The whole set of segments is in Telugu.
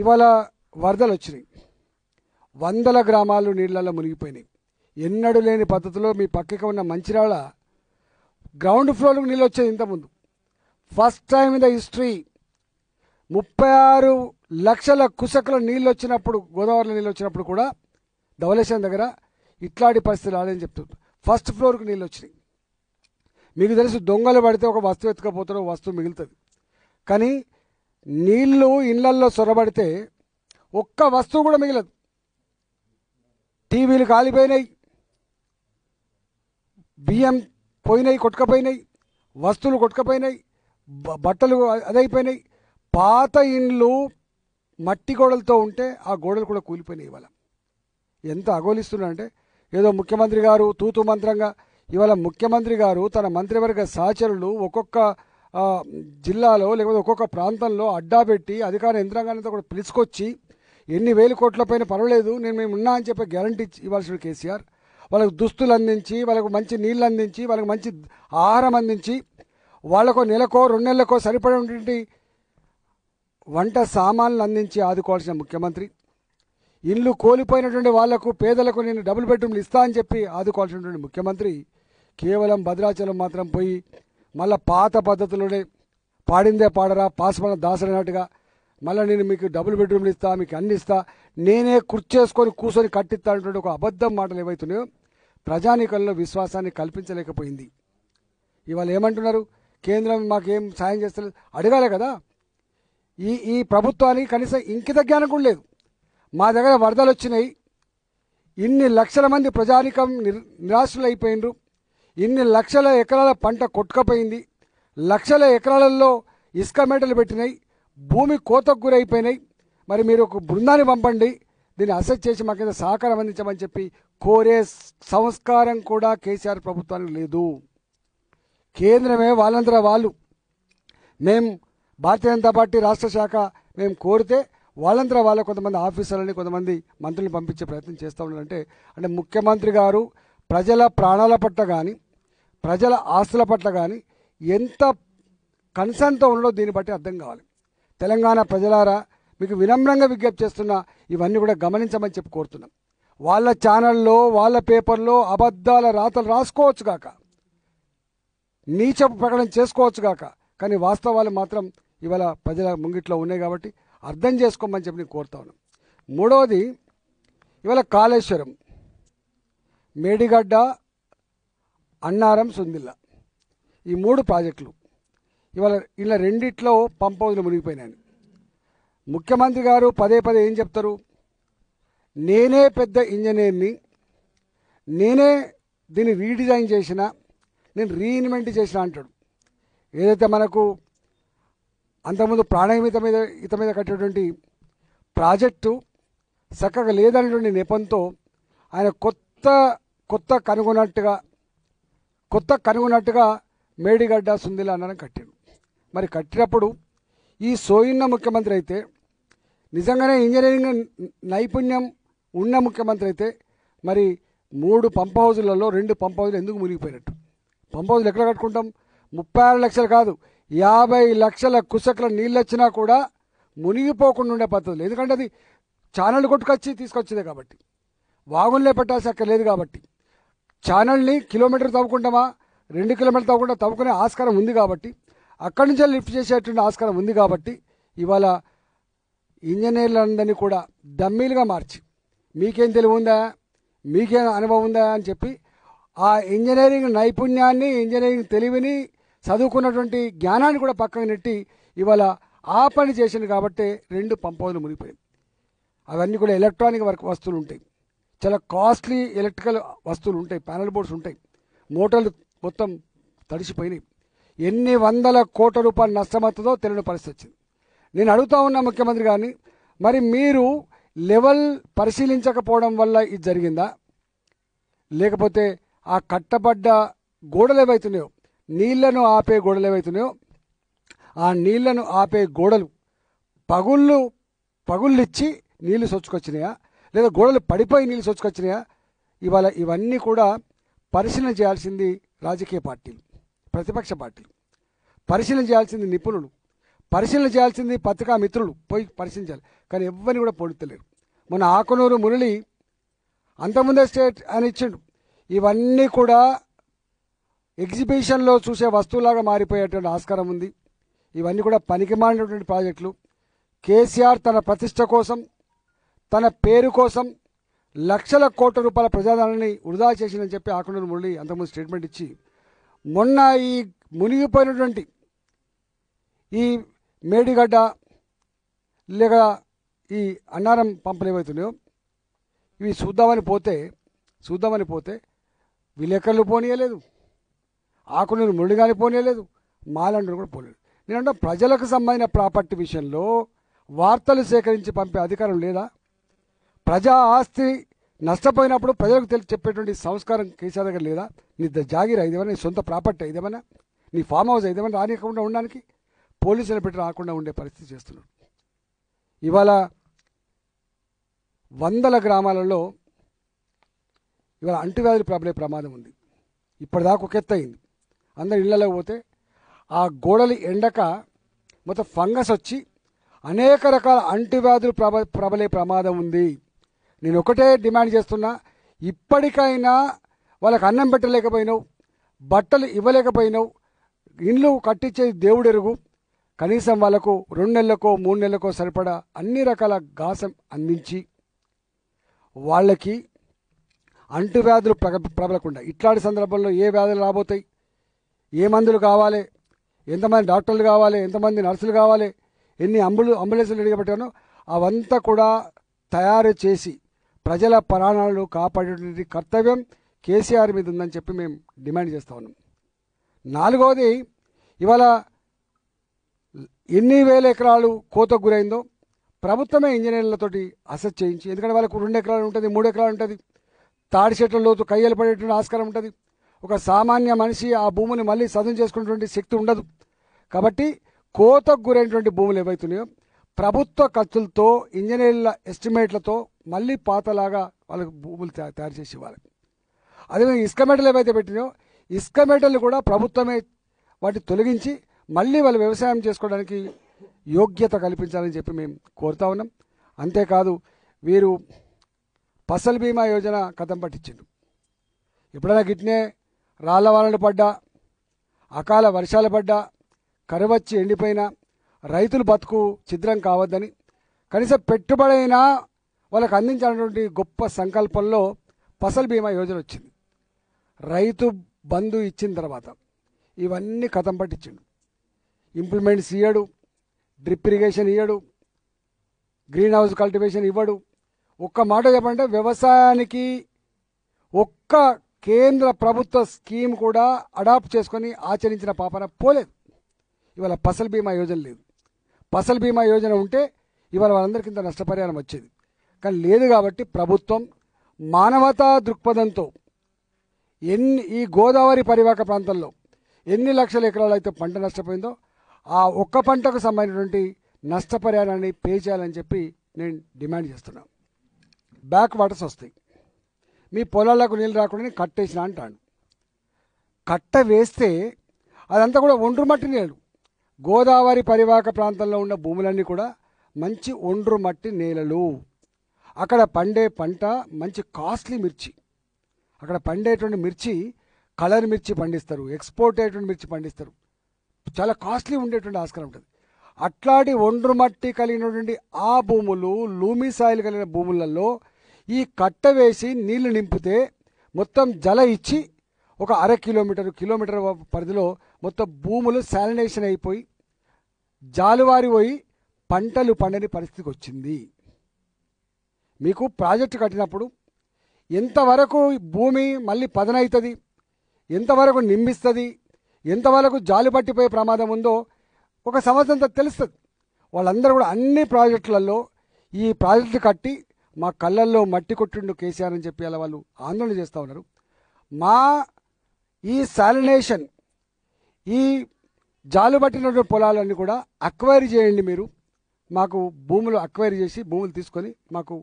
ఇవాళ వరదలు వచ్చినాయి వందల గ్రామాలు నీళ్ళల్లో మునిగిపోయినాయి ఎన్నడూ లేని పద్ధతిలో మీ పక్కకి ఉన్న మంచిరాళ్ళ గ్రౌండ్ ఫ్లోర్కి నీళ్ళు వచ్చేది ఇంతకుముందు first time in the history ముప్పై ఆరు లక్షల కుసకుల నీళ్ళు వచ్చినప్పుడు గోదావరిలో నీళ్ళు వచ్చినప్పుడు కూడా ధవలేశం దగ్గర ఇట్లాంటి పరిస్థితి రాలేదని చెప్తుంది ఫస్ట్ ఫ్లోర్కి నీళ్ళు వచ్చినాయి మీకు తెలుసు దొంగలు పడితే ఒక వస్తువు ఎత్తుకపోతారో వస్తువు మిగులుతుంది కానీ నీళ్లు ఇళ్లల్లో సొరబడితే ఒక్క వస్తువు కూడా మిగలదు టీవీలు కాలిపోయినాయి బియ్యం పోయినాయి కొట్టుకపోయినాయి వస్తువులు కొట్టుకపోయినాయి బట్టలు అదైపోయినాయి పాత ఇండ్లు మట్టి గోడలతో ఉంటే ఆ గోడలు కూడా కూలిపోయినాయి ఇవాళ ఎంత అగోలిస్తున్నా అంటే ఏదో ముఖ్యమంత్రి గారు తూతు మంత్రంగా ఇవాళ ముఖ్యమంత్రి గారు తన మంత్రివర్గ సహచరులు ఒక్కొక్క జిల్లాలో లేకపోతే ఒక్కొక్క ప్రాంతంలో అడ్డా పెట్టి అధికార యంత్రాంగాన్ని కూడా పిలుచుకొచ్చి ఎన్ని వేల కోట్ల పైన పర్వాలేదు నేను మేము ఉన్నా అని చెప్పి గ్యారంటీ ఇవ్వాల్సిన కేసీఆర్ వాళ్ళకు దుస్తులు అందించి వాళ్ళకు మంచి నీళ్ళు అందించి వాళ్ళకు మంచి ఆహారం అందించి వాళ్ళకు నెలకో రెండు నెలలకో సరిపడేటువంటి వంట సామాన్లు అందించి ఆదుకోవాల్సిన ముఖ్యమంత్రి ఇల్లు కోల్పోయినటువంటి వాళ్లకు పేదలకు నేను డబుల్ బెడ్రూమ్లు ఇస్తా అని చెప్పి ఆదుకోవాల్సినటువంటి ముఖ్యమంత్రి కేవలం భద్రాచలం మాత్రం పోయి మళ్ళీ పాత పద్ధతిలోనే పాడిందే పాడరా పాసమల దాసరైనట్టుగా మళ్ళీ నేను మీకు డబుల్ బెడ్రూమ్లు ఇస్తా మీకు అన్ని ఇస్తా నేనే కుర్చేసుకొని కూర్చొని కట్టిస్తా అనేటువంటి ఒక అబద్ధం మాటలు ఏవైతున్నాయో ప్రజానీకంలో విశ్వాసాన్ని కల్పించలేకపోయింది ఇవాళ ఏమంటున్నారు కేంద్రం మాకేం సాయం చేస్తలేదు అడగాలి కదా ఈ ఈ ప్రభుత్వానికి కనీసం ఇంకిత జ్ఞానం కూడా లేదు మా దగ్గర వరదలు వచ్చినాయి ఇన్ని లక్షల మంది ప్రజానికం నిరాశలు అయిపోయినరు ఇన్ని లక్షల ఎకరాల పంట కొట్టుకపోయింది లక్షల ఎకరాలలో ఇసుక మేటలు పెట్టినాయి భూమి కోతకు గురైపోయినాయి మరి మీరు ఒక బృందాన్ని పంపండి దీన్ని అసెస్ చేసి మా కింద సహకారం అందించమని చెప్పి కోరే సంస్కారం కూడా కేసీఆర్ ప్రభుత్వానికి లేదు కేంద్రమే వాళ్ళంతా వాళ్ళు మేము భారతీయ జనతా పార్టీ రాష్ట్ర శాఖ మేము కోరితే వాళ్ళంతా వాళ్ళ కొంతమంది ఆఫీసర్లని కొంతమంది మంత్రులను పంపించే ప్రయత్నం చేస్తూ ఉన్నారంటే అంటే ముఖ్యమంత్రి గారు ప్రజల ప్రాణాల పట్ల కానీ ప్రజల ఆస్తుల పట్ల కానీ ఎంత కన్సర్న్తో ఉండో దీన్ని బట్టి అర్థం కావాలి తెలంగాణ ప్రజలారా మీకు వినమ్రంగా విజ్ఞప్తి చేస్తున్న ఇవన్నీ కూడా గమనించమని చెప్పి కోరుతున్నాం వాళ్ళ ఛానల్లో వాళ్ళ పేపర్లో అబద్ధాల రాతలు రాసుకోవచ్చు కాక నీచపు ప్రకటన చేసుకోవచ్చు కాక కానీ వాస్తవాలు మాత్రం ఇవాళ ప్రజల ముంగిట్లో ఉన్నాయి కాబట్టి అర్థం చేసుకోమని చెప్పి నేను కోరుతా ఉన్నాను మూడవది ఇవాళ కాళేశ్వరం మేడిగడ్డ అన్నారం సుందిల్ల ఈ మూడు ప్రాజెక్టులు ఇవాళ ఇలా రెండిట్లో పంపవదులు మునిగిపోయినాయి ముఖ్యమంత్రి గారు పదే పదే ఏం చెప్తారు నేనే పెద్ద ఇంజనీర్ని నేనే దీన్ని రీడిజైన్ చేసిన నేను రీఇన్వెంట్ చేసిన అంటాడు ఏదైతే మనకు అంతకుముందు ప్రాణహిత మీద ఇత మీద కట్టేటువంటి ప్రాజెక్టు చక్కగా లేదనేటువంటి నెపంతో ఆయన కొత్త కొత్త కనుగొన్నట్టుగా కొత్త కనుగొన్నట్టుగా మేడిగడ్డ సుందిల అన్న కట్టాను మరి కట్టినప్పుడు ఈ సోయిన్న ముఖ్యమంత్రి అయితే నిజంగానే ఇంజనీరింగ్ నైపుణ్యం ఉన్న ముఖ్యమంత్రి అయితే మరి మూడు పంప్ హౌజులలో రెండు పంప్ హౌజులు ఎందుకు మునిగిపోయినట్టు పంప్ హౌజులు ఎక్కడ కట్టుకుంటాం ముప్పై ఆరు లక్షలు కాదు యాభై లక్షల కుసకల నీళ్ళు వచ్చినా కూడా మునిగిపోకుండా ఉండే పద్ధతులు ఎందుకంటే అది ఛానల్ కొట్టుకొచ్చి తీసుకొచ్చేదే కాబట్టి వాగుల్లో పెట్టాల్సి అక్కర్లేదు లేదు కాబట్టి ఛానల్ని కిలోమీటర్ తవ్వుకుంటామా రెండు కిలోమీటర్ తవ్వకుండా తవ్వుకునే ఆస్కారం ఉంది కాబట్టి అక్కడి నుంచే లిఫ్ట్ చేసేటువంటి ఆస్కారం ఉంది కాబట్టి ఇవాళ ఇంజనీర్లందరినీ కూడా దమ్మీలుగా మార్చి మీకేం తెలివి ఉందా మీకేం అనుభవం ఉందా అని చెప్పి ఆ ఇంజనీరింగ్ నైపుణ్యాన్ని ఇంజనీరింగ్ తెలివిని చదువుకున్నటువంటి జ్ఞానాన్ని కూడా పక్కకు నెట్టి ఇవాళ ఆ పని చేసింది కాబట్టి రెండు పంపోలు మునిగిపోయాయి అవన్నీ కూడా ఎలక్ట్రానిక్ వర్క్ వస్తువులు ఉంటాయి చాలా కాస్ట్లీ ఎలక్ట్రికల్ వస్తువులు ఉంటాయి ప్యానల్ బోర్డ్స్ ఉంటాయి మోటార్లు మొత్తం తడిసిపోయినాయి ఎన్ని వందల కోట్ల రూపాయలు నష్టమవుతుందో తెలియని పరిస్థితి వచ్చింది నేను అడుగుతా ఉన్నా ముఖ్యమంత్రి గారిని మరి మీరు లెవెల్ పరిశీలించకపోవడం వల్ల ఇది జరిగిందా లేకపోతే ఆ కట్టబడ్డ గోడలు ఏవైతున్నాయో నీళ్లను ఆపే గోడలు ఏవైతున్నాయో ఆ నీళ్లను ఆపే గోడలు పగుళ్ళు పగుళ్ళిచ్చి నీళ్లు సొచ్చుకొచ్చినాయా లేదా గోడలు పడిపోయి నీళ్ళు సొచ్చుకొచ్చినాయా ఇవాళ ఇవన్నీ కూడా పరిశీలన చేయాల్సింది రాజకీయ పార్టీలు ప్రతిపక్ష పార్టీలు పరిశీలన చేయాల్సింది నిపుణులు పరిశీలన చేయాల్సింది పత్రికా మిత్రులు పోయి పరిశీలించాలి కానీ ఎవరిని కూడా పొడుతలేరు మన ఆకునూరు మురళి అంతకుముందే స్టేట్ అని ఇచ్చిండు ఇవన్నీ కూడా ఎగ్జిబిషన్లో చూసే వస్తువులాగా మారిపోయేటువంటి ఆస్కారం ఉంది ఇవన్నీ కూడా పనికి పనికిమాలినటువంటి ప్రాజెక్టులు కేసీఆర్ తన ప్రతిష్ట కోసం తన పేరు కోసం లక్షల కోట్ల రూపాయల ప్రజాదరణని వృధా చేసిందని చెప్పి ఆకుండా మురళి అంతకుముందు స్టేట్మెంట్ ఇచ్చి మొన్న ఈ మునిగిపోయినటువంటి ఈ మేడిగడ్డ లేక ఈ అన్నారం పంపలు ఏవైతున్నాయో ఇవి చూద్దామని పోతే చూద్దామని పోతే విలేకరులు పోనీయలేదు ఆకునీరు మురళి గాని పోనీయలేదు మాలండ్రులు కూడా పోలేదు నేనంటే ప్రజలకు సంబంధించిన ప్రాపర్టీ విషయంలో వార్తలు సేకరించి పంపే అధికారం లేదా ప్రజా ఆస్తి నష్టపోయినప్పుడు ప్రజలకు తెలిసి చెప్పేటువంటి సంస్కారం కేసీఆర్ దగ్గర లేదా నీ జాగిరా ఇదేమైనా నీ సొంత ప్రాపర్టీ ఇదేమైనా నీ ఫామ్ హౌస్ ఇదేమైనా రానియకుండా ఉండడానికి పోలీసులు పెట్టి రాకుండా ఉండే పరిస్థితి చేస్తున్నాడు ఇవాళ వందల గ్రామాలలో ఇవాళ అంటువ్యాధులు ప్రబలే ప్రమాదం ఉంది ఇప్పటిదాకా ఒక ఎత్తు అయింది అందరు ఇళ్ళలోకి పోతే ఆ గోడలు ఎండక మొత్తం ఫంగస్ వచ్చి అనేక రకాల అంటువ్యాధులు ప్రబ ప్రబలే ప్రమాదం ఉంది నేను ఒకటే డిమాండ్ చేస్తున్నా ఇప్పటికైనా వాళ్ళకి అన్నం పెట్టలేకపోయినావు బట్టలు ఇవ్వలేకపోయినావు ఇండ్లు కట్టించే దేవుడెరుగు కనీసం వాళ్ళకు రెండు నెలలకో మూడు నెలలకో సరిపడా అన్ని రకాల గాసం అందించి వాళ్ళకి అంటువ్యాధులు ప్రగ ప్రబలకుండా ఇట్లాంటి సందర్భంలో ఏ వ్యాధులు రాబోతాయి ఏ మందులు కావాలి ఎంతమంది డాక్టర్లు కావాలి ఎంతమంది నర్సులు కావాలి ఎన్ని అంబులు అంబులెన్సులు అడిగబెట్టానో అవంతా కూడా తయారు చేసి ప్రజల ప్రాణాలను కాపాడేటువంటి కర్తవ్యం కేసీఆర్ మీద ఉందని చెప్పి మేము డిమాండ్ చేస్తా ఉన్నాం నాలుగవది ఇవాళ ఎన్ని వేల ఎకరాలు కోతకు గురైందో ప్రభుత్వమే ఇంజనీర్లతోటి అసెస్ చేయించి ఎందుకంటే వాళ్ళకు రెండు ఎకరాలు ఉంటుంది మూడు ఎకరాలు ఉంటుంది తాడి చెట్ల లోతు కయ్యలు పడేటువంటి ఆస్కారం ఉంటుంది ఒక సామాన్య మనిషి ఆ భూముని మళ్ళీ సదును చేసుకునేటువంటి శక్తి ఉండదు కాబట్టి కోతకు గురైనటువంటి భూములు ఏవైతున్నాయో ప్రభుత్వ ఖర్చులతో ఇంజనీర్ల ఎస్టిమేట్లతో మళ్ళీ పాతలాగా వాళ్ళకి భూములు తయారు చేసి ఇవ్వాలి అదేవిధంగా ఇసుక మెటలు ఏవైతే పెట్టినో ఇసుక మెటలు కూడా ప్రభుత్వమే వాటిని తొలగించి మళ్ళీ వాళ్ళు వ్యవసాయం చేసుకోవడానికి యోగ్యత కల్పించాలని చెప్పి మేము కోరుతా ఉన్నాం అంతేకాదు వీరు ఫసల్ బీమా యోజన కథం పట్టించిండు ఎప్పుడైనా గిట్నే రాళ్ళ వాళ్ళని పడ్డా అకాల వర్షాలు పడ్డా కరువచ్చి ఎండిపోయినా రైతులు బతుకు ఛిద్రం కావద్దని కనీసం పెట్టుబడైనా వాళ్ళకు అందించినటువంటి గొప్ప సంకల్పంలో ఫసల్ బీమా యోజన వచ్చింది రైతు బంధు ఇచ్చిన తర్వాత ఇవన్నీ కథం పట్టించిండు ఇంప్లిమెంట్స్ ఇవ్వడు డ్రిప్ ఇరిగేషన్ ఇవ్వడు గ్రీన్ హౌస్ కల్టివేషన్ ఇవ్వడు ఒక్క మాట చెప్పంటే వ్యవసాయానికి ఒక్క కేంద్ర ప్రభుత్వ స్కీమ్ కూడా అడాప్ట్ చేసుకొని ఆచరించిన పాపన పోలేదు ఇవాళ ఫసల్ బీమా యోజన లేదు ఫసల్ బీమా యోజన ఉంటే ఇవాళ వాళ్ళందరికీ ఇంత నష్టపరిహారం వచ్చేది కానీ లేదు కాబట్టి ప్రభుత్వం మానవతా దృక్పథంతో ఎన్ని ఈ గోదావరి పరివాహక ప్రాంతంలో ఎన్ని లక్షల ఎకరాలు అయితే పంట నష్టపోయిందో ఆ ఒక్క పంటకు సంబంధించినటువంటి నష్టపరిహారాన్ని పే చేయాలని చెప్పి నేను డిమాండ్ చేస్తున్నాను బ్యాక్ వాటర్స్ వస్తాయి మీ పొలాలకు నీళ్ళు రాకుండా కట్టేసిన అంటాను కట్ట వేస్తే అదంతా కూడా ఒండ్రు మట్టి నీళ్ళు గోదావరి పరివాహక ప్రాంతంలో ఉన్న భూములన్నీ కూడా మంచి ఒండ్రు మట్టి నేలలు అక్కడ పండే పంట మంచి కాస్ట్లీ మిర్చి అక్కడ పండేటువంటి మిర్చి కలర్ మిర్చి పండిస్తారు ఎక్స్పోర్ట్ అయ్యేటువంటి మిర్చి పండిస్తారు చాలా కాస్ట్లీ ఉండేటువంటి ఆస్కారం ఉంటుంది అట్లాంటి ఒండ్రు మట్టి కలిగినటువంటి ఆ భూములు లూమి సాయిల్ కలిగిన భూములలో ఈ కట్ట వేసి నీళ్లు నింపితే మొత్తం జల ఇచ్చి ఒక అర కిలోమీటర్ కిలోమీటర్ పరిధిలో మొత్తం భూములు శాలినేషన్ అయిపోయి జాలువారి పోయి పంటలు పండని పరిస్థితికి వచ్చింది మీకు ప్రాజెక్టు కట్టినప్పుడు ఎంతవరకు భూమి మళ్ళీ పదనవుతుంది ఎంతవరకు నింబిస్తుంది ఎంతవరకు జాలి పట్టిపోయే ప్రమాదం ఉందో ఒక సంవత్సరం తెలుస్తుంది వాళ్ళందరూ కూడా అన్ని ప్రాజెక్టులలో ఈ ప్రాజెక్టు కట్టి మా కళ్ళల్లో మట్టి కొట్టిండు కేసీఆర్ అని చెప్పి అలా వాళ్ళు ఆందోళన చేస్తూ ఉన్నారు మా ఈ సాలినేషన్ ఈ జాలుబట్టినటువంటి పొలాలన్నీ కూడా అక్వైర్ చేయండి మీరు మాకు భూములు అక్వైర్ చేసి భూములు తీసుకొని మాకు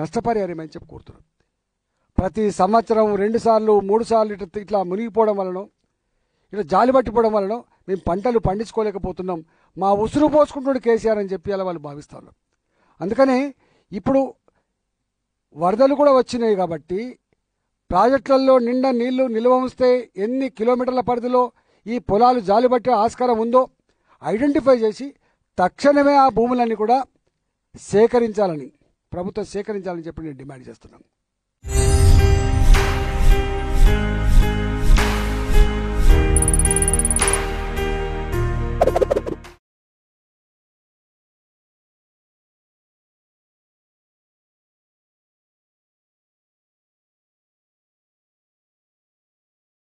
నష్టపరిహారం అని చెప్పి కోరుతున్నాం ప్రతి సంవత్సరం రెండుసార్లు మూడు సార్లు ఇట్లా ఇట్లా మునిగిపోవడం వలన ఇట్లా జాలి పట్టిపోవడం వలన మేము పంటలు పండించుకోలేకపోతున్నాం మా ఉసురు పోసుకుంటున్నాడు కేసీఆర్ అని చెప్పి అలా వాళ్ళు భావిస్తారు అందుకని ఇప్పుడు వరదలు కూడా వచ్చినాయి కాబట్టి ప్రాజెక్టులలో నిండా నీళ్లు నిల్వముస్తే ఎన్ని కిలోమీటర్ల పరిధిలో ఈ పొలాలు జాలిబట్టే ఆస్కారం ఉందో ఐడెంటిఫై చేసి తక్షణమే ఆ భూములన్నీ కూడా సేకరించాలని ప్రభుత్వం సేకరించాలని చెప్పి నేను డిమాండ్ చేస్తున్నాను